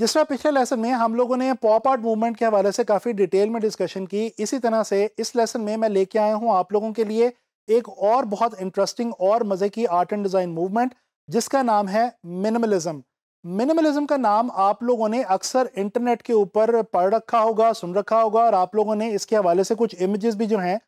जिस तरह पिछले लेसन में हम लोगों ने पॉप आर्ट मूवमेंट के हवाले से काफ़ी डिटेल में डिस्कशन की इसी तरह से इस लेसन में मैं लेके आया हूँ आप लोगों के लिए एक और बहुत इंटरेस्टिंग और मज़े की आर्ट एंड डिज़ाइन मूवमेंट जिसका नाम है मिनिमलिज्म मिनिमलिज्म का नाम आप लोगों ने अक्सर इंटरनेट के ऊपर पढ़ रखा होगा सुन रखा होगा और आप लोगों ने इसके हवाले से कुछ इमेजेस भी जो हैं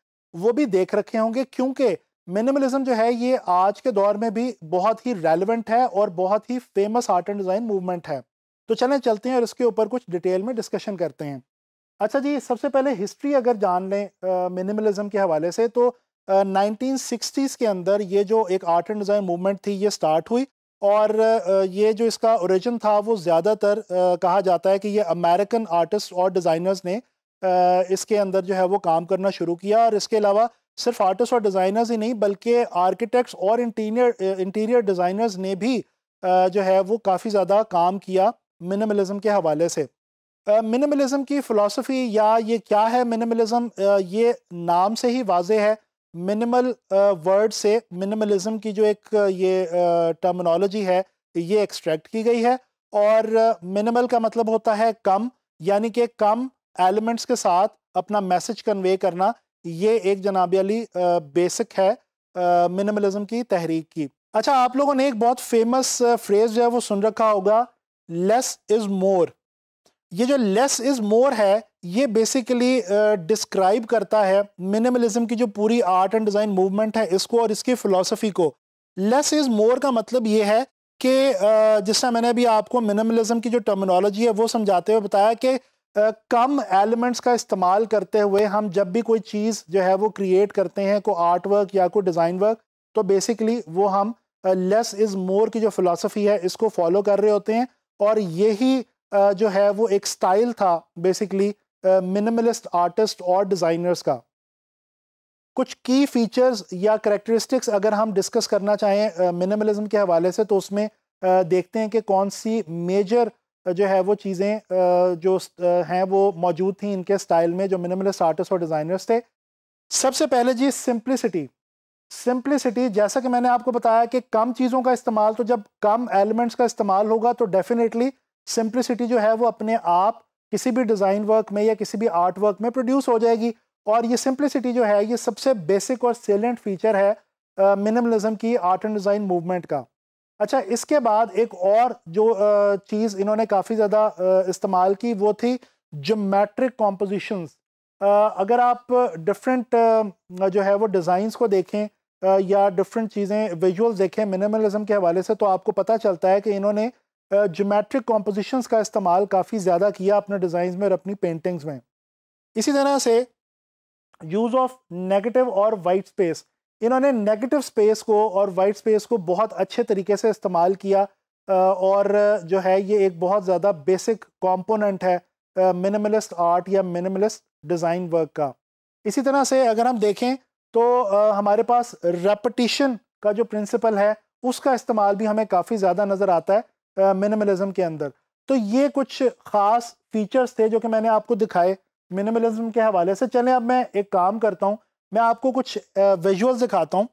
वो भी देख रखे होंगे क्योंकि मिनिमलिज्म जो है ये आज के दौर में भी बहुत ही रेलिवेंट है और बहुत ही famous art and design movement है तो चलें चलते हैं और इसके ऊपर कुछ डिटेल में डिस्कशन करते हैं अच्छा जी सबसे पहले हिस्ट्री अगर जान लें मिनिमलिज्म के हवाले से तो नाइनटीन सिक्सटीज़ के अंदर ये जो एक आर्ट एंड डिज़ाइन मूवमेंट थी ये स्टार्ट हुई और ये जो इसका ओरिजिन था वो ज़्यादातर कहा जाता है कि ये अमेरिकन आर्टिस्ट और डिज़ाइनर्स ने इसके अंदर जो है वो काम करना शुरू किया और इसके अलावा सिर्फ आर्टिस्ट और डिज़ाइनर्स ही नहीं बल्कि आर्किटेक्ट्स और इंटीरियर इंटीरियर डिज़ाइनर्स ने भी जो है वो काफ़ी ज़्यादा काम किया मिनिमलिज्म के हवाले से मिनिमलिज्म की फ़िलासफ़ी या ये क्या है मिनिमलिज़म ये नाम से ही वाज है मिनिमल वर्ड से मिनिमलिज्म की जो एक ये टर्मिनोलॉजी है ये एक्सट्रैक्ट की गई है और मिनिमल का मतलब होता है कम यानी कि कम एलिमेंट्स के साथ अपना मैसेज कन्वे करना ये एक जनाब अली बेसिक है मिनिमलिज़म की तहरीक की अच्छा आप लोगों ने एक बहुत फेमस फ्रेज़ जो है वो सुन रखा होगा लेस इज़ मोर ये जो लेस इज़ मोर है ये बेसिकली डिस्क्राइब uh, करता है मिनिमलिज्म की जो पूरी आर्ट एंड डिज़ाइन मूवमेंट है इसको और इसकी फिलोसफी को लेस इज़ मोर का मतलब ये है कि uh, जिस तरह मैंने अभी आपको मिनिमलिज्म की जो टर्मिनोलॉजी है वो समझाते हुए बताया कि uh, कम एलिमेंट्स का इस्तेमाल करते हुए हम जब भी कोई चीज़ जो है वो क्रिएट करते हैं कोई आर्ट वर्क या कोई डिज़ाइन वर्क तो बेसिकली वो हम लेस इज़ मोर की जो फ़िलासफ़ी है इसको फॉलो कर रहे होते हैं और यही जो है वो एक स्टाइल था बेसिकली मिनिमलिस्ट आर्टिस्ट और डिज़ाइनर्स का कुछ की फीचर्स या करेक्टरिस्टिक्स अगर हम डिस्कस करना चाहें मिनिमलिज्म के हवाले से तो उसमें देखते हैं कि कौन सी मेजर जो है वो चीज़ें जो हैं वो मौजूद थी इनके स्टाइल में जो मिनिमलिस्ट आर्टिस्ट और डिज़ाइनर्स थे सबसे पहले जी सिंप्लिसिटी सिंप्लिसिटी जैसा कि मैंने आपको बताया कि कम चीज़ों का इस्तेमाल तो जब कम एलिमेंट्स का इस्तेमाल होगा तो डेफिनेटली सिंप्लिसिटी जो है वो अपने आप किसी भी डिज़ाइन वर्क में या किसी भी आर्ट वर्क में प्रोड्यूस हो जाएगी और ये सिंप्लिसिटी जो है ये सबसे बेसिक और सेलेंट फीचर है मिनिमलिज्म की आर्ट एंड डिज़ाइन मूवमेंट का अच्छा इसके बाद एक और जो uh, चीज़ इन्होंने काफ़ी ज़्यादा इस्तेमाल की वो थी जोमेट्रिक कॉम्पोजिशंस अगर आप डिफरेंट जो है वो डिज़ाइंस को देखें या डिफरेंट चीज़ें विजुअल देखें मिनिमलिज्म के हवाले से तो आपको पता चलता है कि इन्होंने जोमेट्रिक कॉम्पोजिशंस का इस्तेमाल काफ़ी ज़्यादा किया अपने डिज़ाइन में और अपनी पेंटिंग्स में इसी तरह से यूज़ ऑफ नेगेटिव और वाइट स्पेस इन्होंने नेगेटिव स्पेस को और वाइट स्पेस को बहुत अच्छे तरीके से इस्तेमाल किया और जो है ये एक बहुत ज़्यादा बेसिक कॉम्पोनेंट है मिनिमलिस्ट आर्ट या मिनिमलिस्ट डिज़ाइन वर्क का इसी तरह से अगर हम देखें तो आ, हमारे पास रेपटिशन का जो प्रिंसिपल है उसका इस्तेमाल भी हमें काफ़ी ज़्यादा नज़र आता है मिनिमलिज्म के अंदर तो ये कुछ ख़ास फीचर्स थे जो कि मैंने आपको दिखाए मिनिमलिज्म के हवाले से चलें अब मैं एक काम करता हूँ मैं आपको कुछ विजुअल्स दिखाता हूँ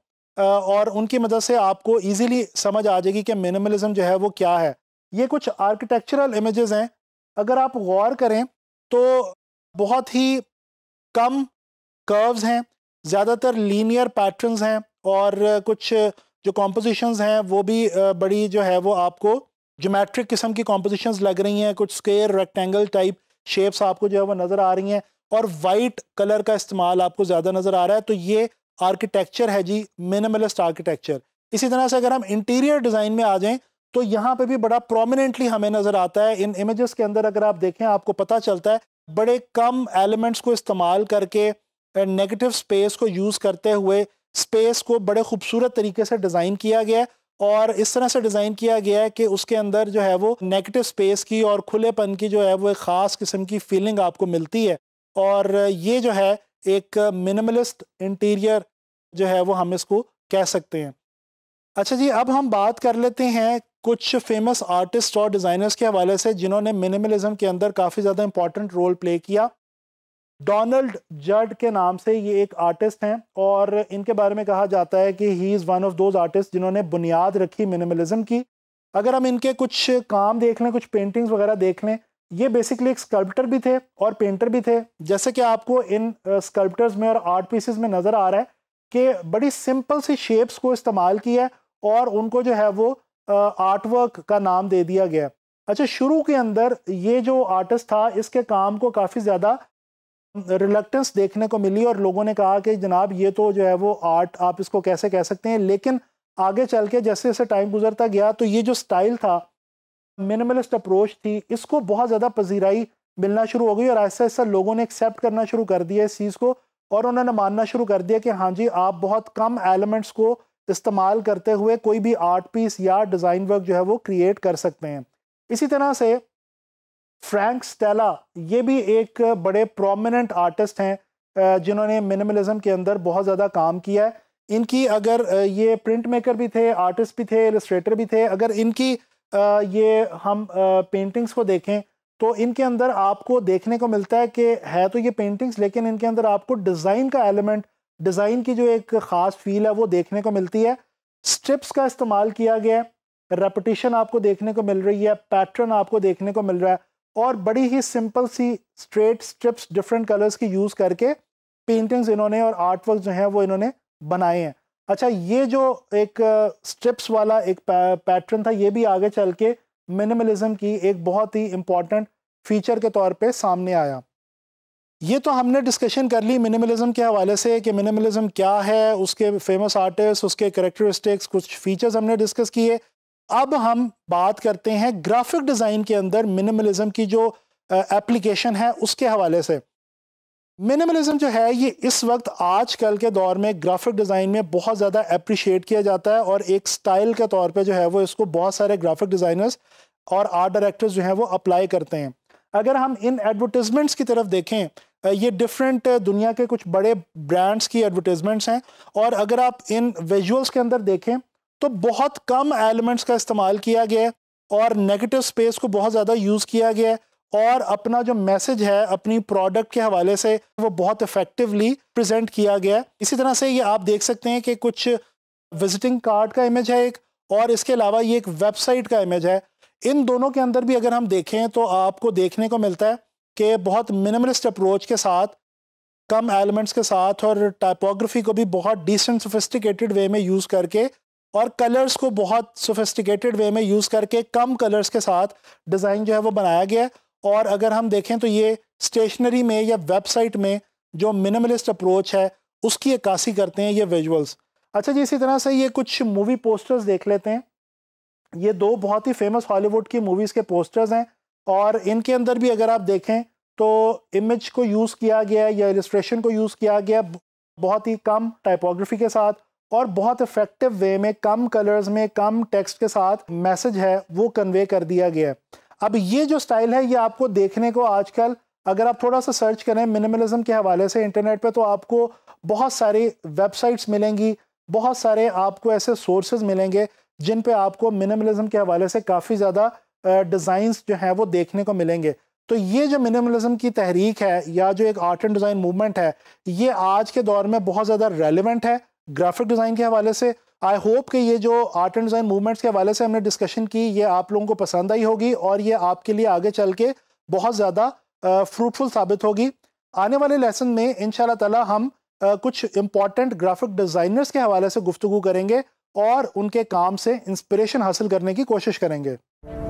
और उनकी मदद से आपको इजीली समझ आ जाएगी कि मिनिमलिज्म जो है वो क्या है ये कुछ आर्किटेक्चरल इमेजेस हैं अगर आप गौर करें तो बहुत ही कम कर्व्स हैं ज़्यादातर लीनियर पैटर्न्स हैं और कुछ जो कॉम्पोजिशंस हैं वो भी बड़ी जो है वो आपको जोमेट्रिक किस्म की कॉम्पोजिशंस लग रही हैं कुछ स्केयर रेक्टेंगल टाइप शेप्स आपको जो है वो नज़र आ रही हैं और वाइट कलर का इस्तेमाल आपको ज़्यादा नज़र आ रहा है तो ये आर्किटेक्चर है जी मिनिमलिस्ट आर्किटेक्चर इसी तरह से अगर हम इंटीरियर डिज़ाइन में आ जाएँ तो यहाँ पे भी बड़ा प्रोमिनेंटली हमें नज़र आता है इन इमेजेस के अंदर अगर आप देखें आपको पता चलता है बड़े कम एलिमेंट्स को इस्तेमाल करके नेगेटिव स्पेस को यूज़ करते हुए स्पेस को बड़े खूबसूरत तरीके से डिज़ाइन किया गया है और इस तरह से डिज़ाइन किया गया है कि उसके अंदर जो है वो नेगेटिव स्पेस की और खुलेपन की जो है वो एक ख़ास किस्म की फीलिंग आपको मिलती है और ये जो है एक मिनिमलिस्ट इंटीरियर जो है वो हम इसको कह सकते हैं अच्छा जी अब हम बात कर लेते हैं कुछ फेमस आर्टिस्ट और डिज़ाइनर्स के हवाले से जिन्होंने मिनिमलिज्म के अंदर काफ़ी ज़्यादा इंपॉर्टेंट रोल प्ले किया डोनाल्ड जड के नाम से ये एक आर्टिस्ट हैं और इनके बारे में कहा जाता है कि he is one of those artist जिन्होंने बुनियाद रखी मिनिमलिज्म की अगर हम इनके कुछ काम देख लें कुछ पेंटिंग्स वगैरह देख लें ये बेसिकली एक स्कल्प्टर भी थे और पेंटर भी थे जैसे कि आपको इन स्कल्प्टर्स में और आर्ट पीसेस में नज़र आ रहा है कि बड़ी सिंपल सी शेप्स को इस्तेमाल किया है और उनको जो है वो आर्टवर्क का नाम दे दिया गया अच्छा शुरू के अंदर ये जो आर्टिस्ट था इसके काम को काफ़ी ज़्यादा रिलक्टेंस देखने को मिली और लोगों ने कहा कि जनाब ये तो जो है वो आर्ट आप इसको कैसे कह सकते हैं लेकिन आगे चल के जैसे जैसे टाइम गुजरता गया तो ये जो स्टाइल था मिनिमलिस्ट अप्रोच थी इसको बहुत ज़्यादा पजीराई मिलना शुरू हो गई और ऐसा ऐसा लोगों ने एक्सेप्ट करना शुरू कर दिया इस चीज़ को और उन्होंने मानना शुरू कर दिया कि हाँ जी आप बहुत कम एलिमेंट्स को इस्तेमाल करते हुए कोई भी आर्ट पीस या डिज़ाइन वर्क जो है वो क्रिएट कर सकते हैं इसी तरह से फ्रैंक स्टेला ये भी एक बड़े प्रोमिनेंट आर्टिस्ट हैं जिन्होंने मिनिमलिज्म के अंदर बहुत ज़्यादा काम किया है इनकी अगर ये प्रिंट मेकर भी थे आर्टिस्ट भी थे इलस्ट्रेटर भी थे अगर इनकी ये हम पेंटिंग्स को देखें तो इनके अंदर आपको देखने को मिलता है कि है तो ये पेंटिंग्स लेकिन इनके अंदर आपको डिज़ाइन का एलिमेंट डिज़ाइन की जो एक ख़ास फील है वो देखने को मिलती है स्ट्रिप्स का इस्तेमाल किया गया है रेपटिशन आपको देखने को मिल रही है पैटर्न आपको देखने को मिल रहा है और बड़ी ही सिंपल सी स्ट्रेट स्ट्रिप्स डिफरेंट कलर्स की यूज़ करके पेंटिंग्स इन्होंने और आर्ट वर्क जो हैं वो इन्होंने बनाए हैं अच्छा ये जो एक स्ट्रिप्स वाला एक पैटर्न था ये भी आगे चल के मिनिमलिज्म की एक बहुत ही इम्पॉर्टेंट फीचर के तौर पे सामने आया ये तो हमने डिस्कशन कर ली मिनिमलिज्म के हवाले से कि मिनिमलिज्म क्या है उसके फेमस आर्टिस्ट उसके करेक्टरिस्टिक्स कुछ फीचर्स हमने डिस्कस किए अब हम बात करते हैं ग्राफिक डिज़ाइन के अंदर मिनिमलिज्म की जो एप्लीकेशन है उसके हवाले से मिनिमलिज्म जो है ये इस वक्त आज कल के दौर में ग्राफिक डिज़ाइन में बहुत ज़्यादा अप्रिशिएट किया जाता है और एक स्टाइल के तौर पे जो है वो इसको बहुत सारे ग्राफिक डिज़ाइनर्स और आर्ट डायरेक्टर्स जो हैं वो अप्लाई करते हैं अगर हम इन एडवर्टिजमेंट्स की तरफ देखें ये डिफरेंट दुनिया के कुछ बड़े ब्रांड्स की एडवर्टिजमेंट्स हैं और अगर आप इन विजुअल्स के अंदर देखें तो बहुत कम एलिमेंट्स का इस्तेमाल किया गया और नेगेटिव स्पेस को बहुत ज़्यादा यूज़ किया गया और अपना जो मैसेज है अपनी प्रोडक्ट के हवाले से वो बहुत इफेक्टिवली प्रेजेंट किया गया है इसी तरह से ये आप देख सकते हैं कि कुछ विजिटिंग कार्ड का इमेज है एक और इसके अलावा ये एक वेबसाइट का इमेज है इन दोनों के अंदर भी अगर हम देखें तो आपको देखने को मिलता है कि बहुत मिनिमलिस्ट अप्रोच के साथ कम एलिमेंट्स के साथ और टाइपोग्राफी को भी बहुत डिसेंट सोफिस्टिकेटेड वे में यूज़ करके और कलर्स को बहुत सोफिस्टिकेटेड वे में यूज़ करके कम कलर्स के साथ डिज़ाइन जो है वो बनाया गया है और अगर हम देखें तो ये स्टेशनरी में या वेबसाइट में जो मिनिमलिस्ट अप्रोच है उसकी अक्सी करते हैं ये विजुअल्स अच्छा जी इसी तरह से ये कुछ मूवी पोस्टर्स देख लेते हैं ये दो बहुत ही फेमस हॉलीवुड की मूवीज़ के पोस्टर्स हैं और इनके अंदर भी अगर आप देखें तो इमेज को यूज़ किया गया या इलस्ट्रेशन को यूज़ किया गया बहुत ही कम टाइपोग्राफी के साथ और बहुत इफ़ेक्टिव वे में कम कलर्स में कम टेक्स्ट के साथ मैसेज है वो कन्वे कर दिया गया है अब ये जो स्टाइल है ये आपको देखने को आजकल अगर आप थोड़ा सा सर्च करें मिनिमलिज्म के हवाले से इंटरनेट पे तो आपको बहुत सारी वेबसाइट्स मिलेंगी बहुत सारे आपको ऐसे सोर्सेज मिलेंगे जिन पे आपको मिनिमलिज्म के हवाले से काफ़ी ज़्यादा डिज़ाइंस जो हैं वो देखने को मिलेंगे तो ये जो मिनिमलिज्म की तहरीक है या जो एक आर्ट एंड डिज़ाइन मूवमेंट है ये आज के दौर में बहुत ज़्यादा रेलिवेंट है ग्राफिक डिज़ाइन के हवाले से आई होप कि ये जो आर्ट एंड डिज़ाइन मूवमेंट्स के हवाले से हमने डिस्कशन की ये आप लोगों को पसंद आई होगी और ये आपके लिए आगे चल के बहुत ज़्यादा फ्रूटफुल साबित होगी आने वाले लेसन में इन ताला हम आ, कुछ इम्पॉर्टेंट ग्राफिक डिज़ाइनर्स के हवाले से गुफ्तु करेंगे और उनके काम से इंस्परेशन हासिल करने की कोशिश करेंगे